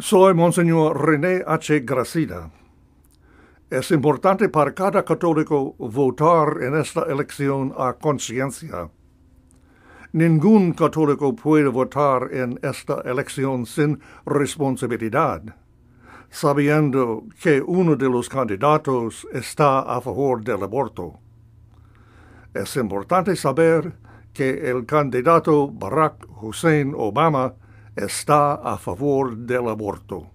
Soy Monseñor René H. Gracida. Es importante para cada católico votar en esta elección a conciencia. Ningún católico puede votar en esta elección sin responsabilidad, sabiendo que uno de los candidatos está a favor del aborto. Es importante saber que el candidato Barack Hussein Obama está a favor do aborto.